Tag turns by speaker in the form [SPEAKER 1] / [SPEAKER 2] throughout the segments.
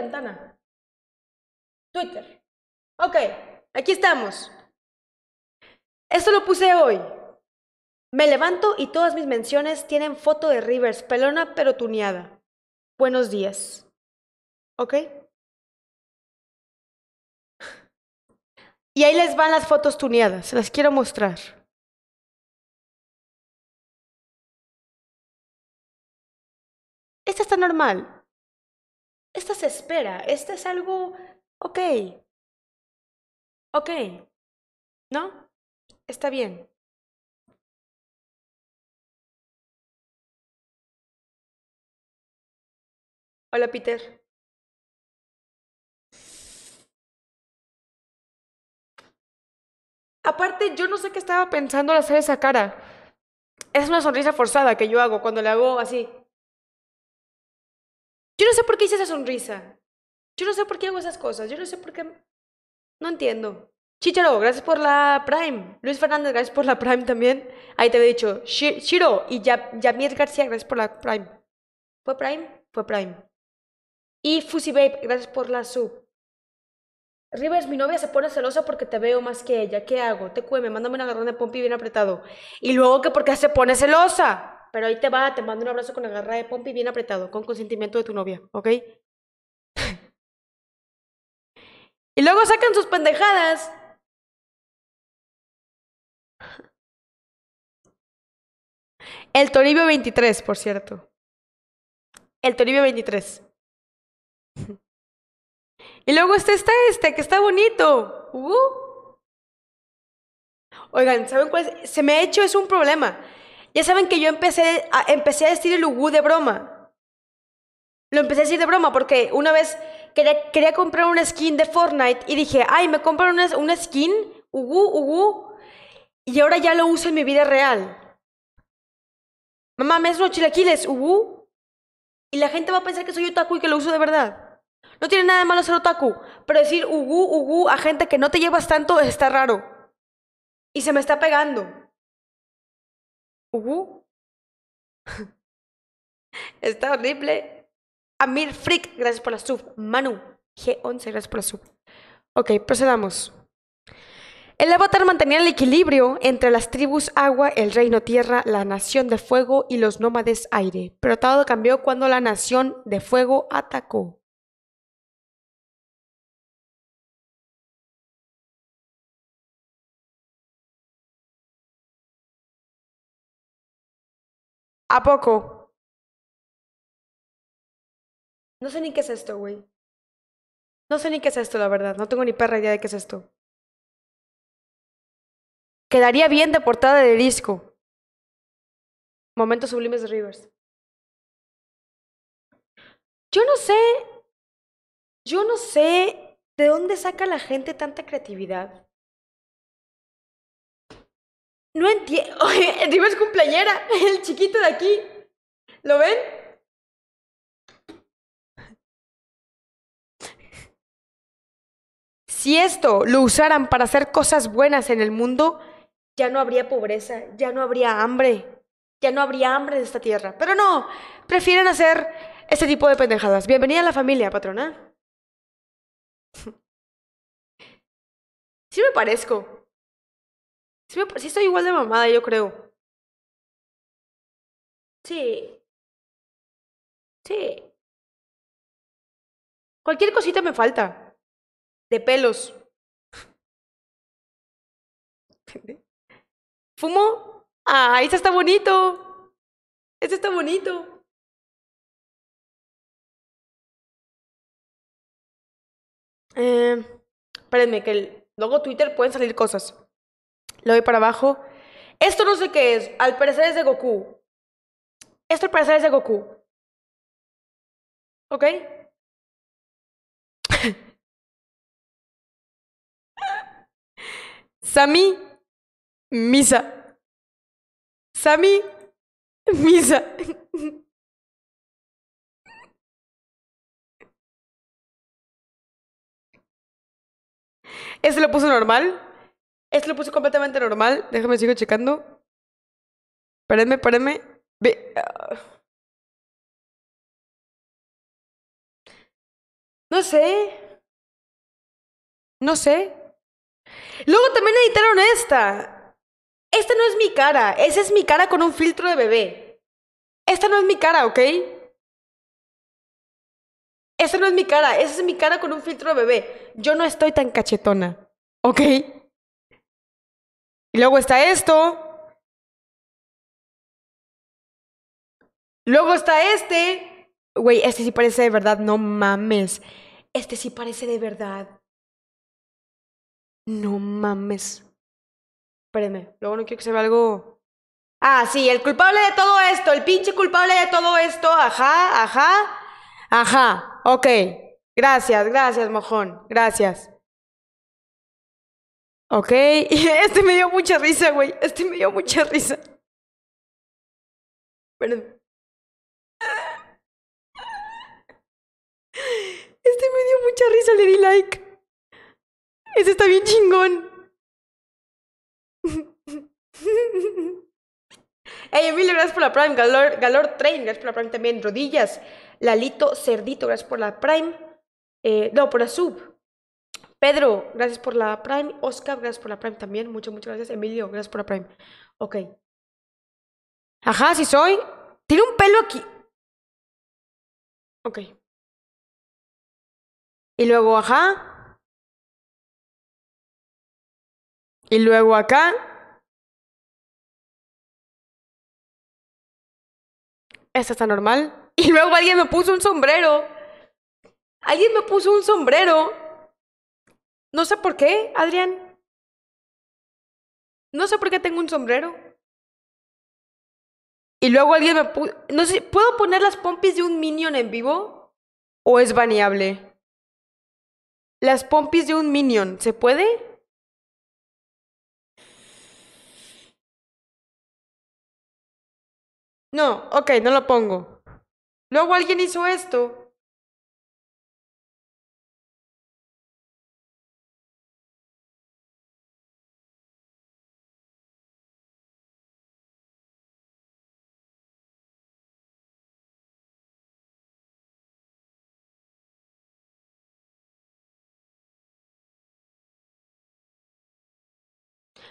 [SPEAKER 1] ventana. Twitter. Ok, aquí estamos.
[SPEAKER 2] Esto lo puse hoy. Me levanto y todas mis menciones tienen foto de Rivers, pelona pero tuneada. Buenos días.
[SPEAKER 1] ¿Ok? Y ahí les van las fotos tuneadas, se las quiero mostrar. Esta está normal, esta se espera, esta es algo, ok, ok, ¿no? Está bien. Hola, Peter.
[SPEAKER 2] Aparte, yo no sé qué estaba pensando al hacer esa cara. Es una sonrisa forzada que yo hago cuando le hago así. Yo no sé por qué hice esa sonrisa. Yo no sé por qué hago esas cosas. Yo no sé por qué. No entiendo. Chicharo, gracias por la Prime. Luis Fernández, gracias por la Prime también. Ahí te había dicho. Shiro y Yamir García, gracias por la Prime. ¿Fue Prime? Fue Prime. Y Fusi Babe, gracias por la sub. Rivers, mi novia se pone celosa porque te veo más que ella. ¿Qué hago? Te cueme, mándame una agarrón de pompi bien apretado. Y luego que qué se pone celosa pero ahí te va, te mando un abrazo con la garra de pompi bien apretado, con consentimiento de tu novia, ¿ok? y luego sacan sus pendejadas.
[SPEAKER 1] El Toribio 23, por cierto. El Toribio 23.
[SPEAKER 2] Y luego este está este, que está bonito. Uh. Oigan, ¿saben cuál es? Se me ha hecho, es un problema. Ya saben que yo empecé a, empecé a decir el Ugu de broma. Lo empecé a decir de broma porque una vez quería, quería comprar una skin de Fortnite y dije, ay, me compran una, una skin, Ugu, Ugu. Y ahora ya lo uso en mi vida real. Mamá, me haces unos chilaquiles, Ugu. Y la gente va a pensar que soy otaku y que lo uso de verdad. No tiene nada de malo ser otaku, pero decir Ugu, Ugu a gente que no te llevas tanto está raro. Y se me está pegando. Está horrible. Amir Frick, gracias por la sub. Manu, G11, gracias por la sub. Ok, procedamos. El avatar mantenía el equilibrio entre las tribus agua, el reino tierra, la nación de fuego y los nómades aire, pero todo cambió cuando la nación de fuego atacó.
[SPEAKER 1] ¿A poco? No sé ni qué es esto, güey. No sé ni qué es esto, la verdad. No tengo ni perra idea de qué es esto. Quedaría bien de portada de disco. Momentos sublimes de Rivers. Yo no sé.
[SPEAKER 2] Yo no sé de dónde saca la gente tanta creatividad. No entiendo. es cumpleañera, el chiquito de aquí. ¿Lo ven? Si esto lo usaran para hacer cosas buenas en el mundo, ya no habría pobreza, ya no habría hambre, ya no habría hambre en esta tierra. Pero no, prefieren hacer este tipo de pendejadas. Bienvenida a la familia, patrona. Sí me parezco.
[SPEAKER 1] Sí, estoy igual de mamada, yo creo. Sí. Sí. Cualquier cosita me falta. De pelos. Fumo. Ah, ese está bonito. ¡Ese está bonito.
[SPEAKER 2] Eh, espérenme, que el, luego Twitter pueden salir cosas lo doy para abajo. Esto no sé qué es. Al parecer es de Goku.
[SPEAKER 1] Esto al parecer es de Goku. ¿Ok? Sami, misa. Sami, misa. este lo puse normal? Esto lo puse completamente normal. Déjame, sigo checando. Espérenme, espérenme. Ve. Ah.
[SPEAKER 2] No sé. No sé. Luego también editaron esta. Esta no es mi cara. Esa es mi cara con un filtro de bebé. Esta no es mi cara, ¿ok? Esta no es mi cara. Esa es mi cara con un filtro de bebé. Yo no estoy tan cachetona,
[SPEAKER 1] ¿ok? Y luego está esto.
[SPEAKER 2] Luego está este. Güey, este sí parece de verdad, no mames. Este sí parece de verdad. No mames. Espérenme, luego no quiero que se vea algo. Ah, sí, el culpable de todo esto, el pinche culpable de todo esto. Ajá, ajá, ajá. Ok. Gracias, gracias, mojón. Gracias. Ok, este
[SPEAKER 1] me dio mucha risa, güey. Este me dio mucha risa. Perdón. Este me dio mucha risa, le di like. Ese está bien chingón.
[SPEAKER 2] Hey, Emilio, gracias por la Prime. Galor, Galor Train, gracias por la Prime también. Rodillas. Lalito Cerdito, gracias por la Prime. Eh, no, por la sub. Pedro, gracias por la Prime. Oscar, gracias por la Prime también. Muchas, muchas gracias. Emilio, gracias por la Prime. Ok. Ajá, sí soy.
[SPEAKER 1] Tiene un pelo aquí. Ok. Y luego, ajá. Y luego acá.
[SPEAKER 2] Esta está normal. Y luego alguien me puso un sombrero. Alguien me puso un sombrero. No sé por qué, Adrián. No sé por qué tengo un sombrero. Y luego alguien me puso... No sé, ¿puedo poner las pompis de un minion en vivo? ¿O es baneable? Las pompis de un minion, ¿se puede?
[SPEAKER 1] No, ok, no lo pongo. Luego alguien hizo esto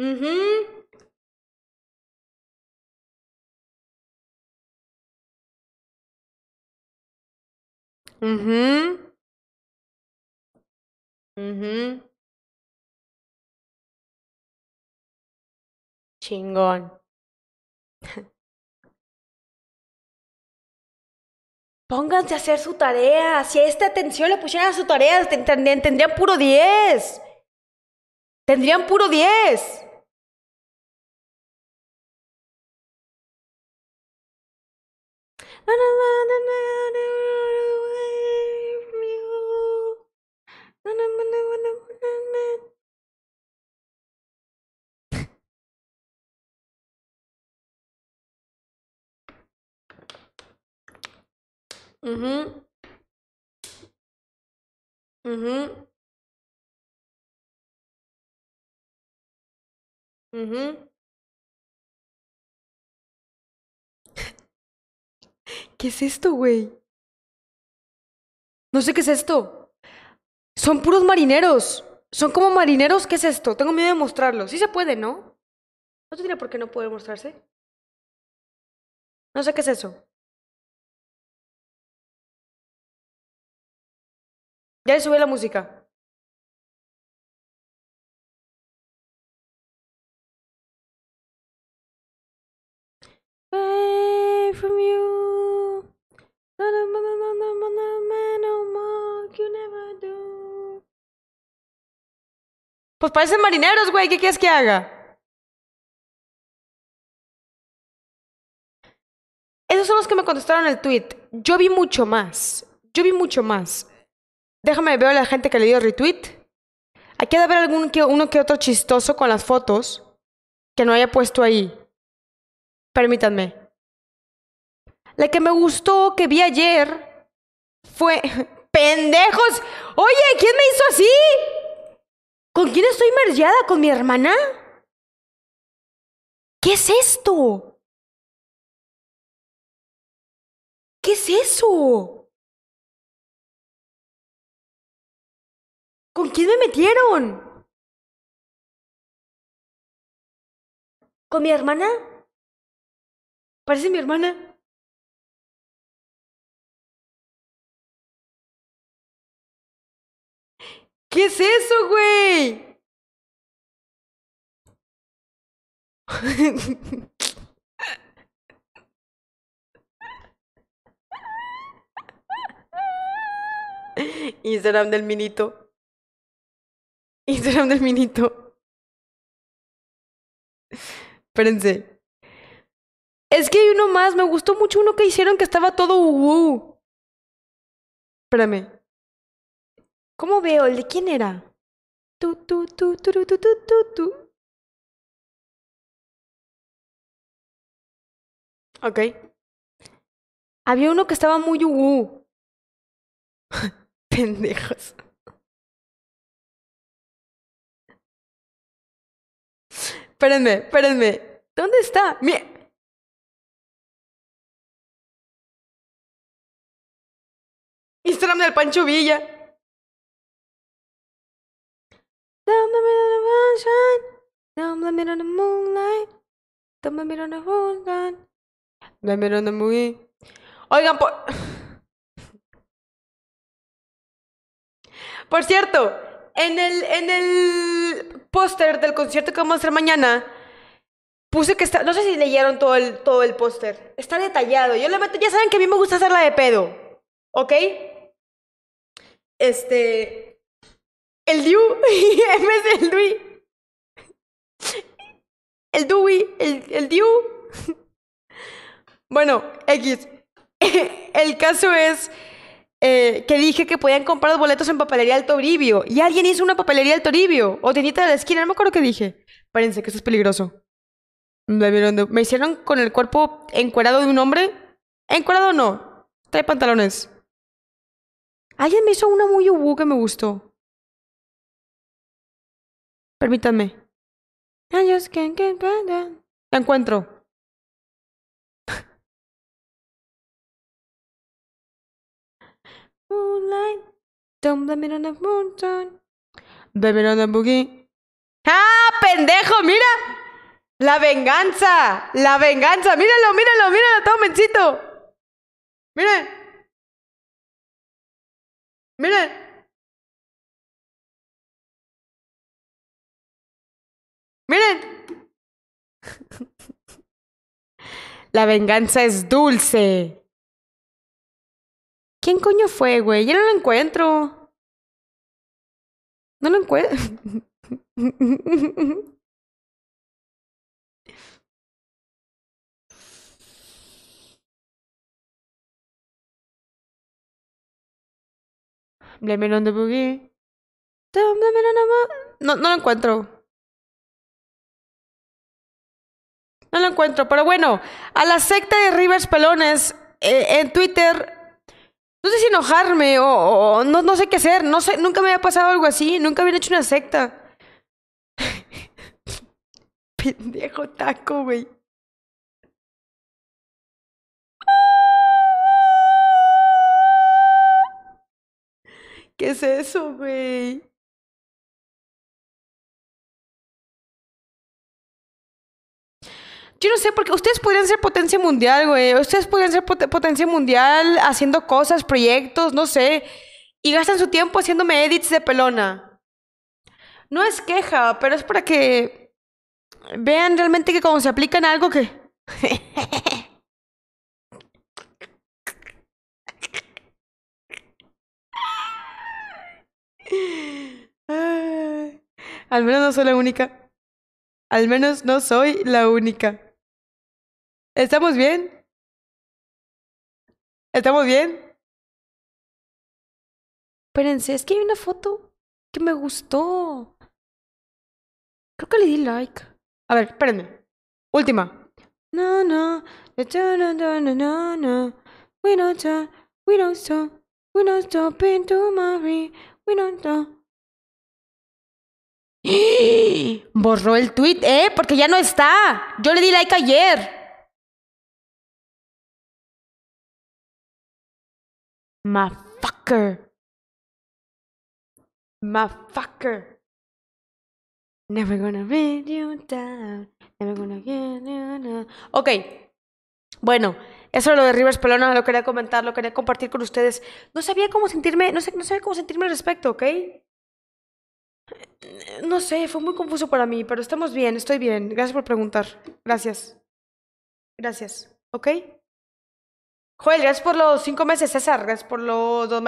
[SPEAKER 1] Mhm. Mhm. Mhm. Chingón. Pónganse a hacer su tarea. Si a esta atención le pusieran a su tarea, tendrían puro 10. Tendrían puro 10. Mhm. Mhm. Mhm. ¿Qué es esto, güey?
[SPEAKER 2] No sé qué es esto. Son puros marineros. Son como marineros. ¿Qué es esto? Tengo miedo de mostrarlo. Sí se puede, ¿no? No te diré por qué no puede mostrarse.
[SPEAKER 1] No sé qué es eso. Ya le subí la música. Pues parecen marineros, güey. ¿Qué quieres que haga?
[SPEAKER 2] Esos son los que me contestaron el tweet. Yo vi mucho más. Yo vi mucho más. Déjame ver a la gente que le dio retweet. Aquí que haber algún que, uno que otro chistoso con las fotos que no haya puesto ahí. Permítanme. La que me gustó que vi ayer fue. ¡Pendejos! Oye, ¿quién me hizo así? ¿Con quién estoy mergeada? ¿Con mi hermana? ¿Qué es esto?
[SPEAKER 1] ¿Qué es eso? ¿Con quién me metieron? ¿Con mi hermana? Parece mi hermana. ¿Qué es eso, güey?
[SPEAKER 2] Instagram del minito. Instagram
[SPEAKER 1] del Minito. Espérense. Es que hay uno más. Me gustó mucho uno que hicieron que estaba todo uh. Espérame. ¿Cómo veo? ¿El de quién era? Tu, tu, tu, tu, tu, tu, tu, tu. Ok. Había uno que estaba muy uh. Pendejos. Espérenme, espérenme. ¿Dónde está? Instagram del Pancho Villa. Down the
[SPEAKER 2] middle the moonlight. Down me middle of Oigan, por... por cierto, en el, en el póster del concierto que vamos a hacer mañana, puse que está. No sé si leyeron todo el, todo el póster. Está detallado. Yo le Ya saben que a mí me gusta hacerla de pedo. ¿Ok? Este. El Diu es el Dui. El Dui, el, el Diu. Bueno, X. El caso es eh, que dije que podían comprar los boletos en Papelería del Toribio. Y alguien hizo una Papelería del Toribio. O tenita de la esquina, no me acuerdo qué dije. Párense, que eso es peligroso. Me hicieron con el cuerpo encuerado de un hombre. ¿Encuerado o no? Trae pantalones.
[SPEAKER 1] Alguien me hizo una muy ubu que me gustó. Permítanme. La encuentro.
[SPEAKER 2] Don't blame on the moon, ¡Ah, pendejo! ¡Mira! ¡La venganza! ¡La venganza! ¡Míralo, míralo, míralo! ¡Todo mencito! ¡Miren!
[SPEAKER 1] ¡Miren! ¡Miren! La venganza es dulce. ¿Quién coño fue, güey? Yo no lo encuentro. No lo encuentro. Blame it on No, no lo
[SPEAKER 2] encuentro. No lo encuentro, pero bueno, a la secta de Rivers Pelones eh, en Twitter no sé si enojarme o, no, no sé qué hacer. No sé, nunca me había pasado algo así. Nunca habían hecho una secta. Pendejo taco, güey.
[SPEAKER 1] ¿Qué es eso, güey?
[SPEAKER 2] Yo no sé, porque ustedes podrían ser potencia mundial, güey. Ustedes podrían ser potencia mundial haciendo cosas, proyectos, no sé. Y gastan su tiempo haciéndome edits de pelona. No es queja, pero es para que vean realmente que cuando se aplican algo que... Al menos no soy la única. Al menos no soy la única.
[SPEAKER 1] ¿Estamos bien? ¿Estamos bien? Espérense, es que hay una foto que me gustó.
[SPEAKER 2] Creo que le di like. A ver, espérenme. Última. No, no. No, no, no, no, no. We don't stop. We don't stop. We don't stop into Mary. We don't stop. Borró el tweet, ¿eh? Porque ya no está. Yo le di like ayer.
[SPEAKER 1] Motherfucker. Motherfucker.
[SPEAKER 2] Never gonna bring you down. Never gonna get you down. Ok. Bueno, eso lo de Rivers Pelona lo quería comentar, lo quería compartir con ustedes. No sabía cómo sentirme, no, sé, no sabía cómo sentirme al respecto, ¿ok? No sé, fue muy confuso para mí, pero estamos bien, estoy bien. Gracias por preguntar. Gracias. Gracias. ¿Ok? Joel, gracias por los cinco meses, César, gracias por los dos
[SPEAKER 1] meses.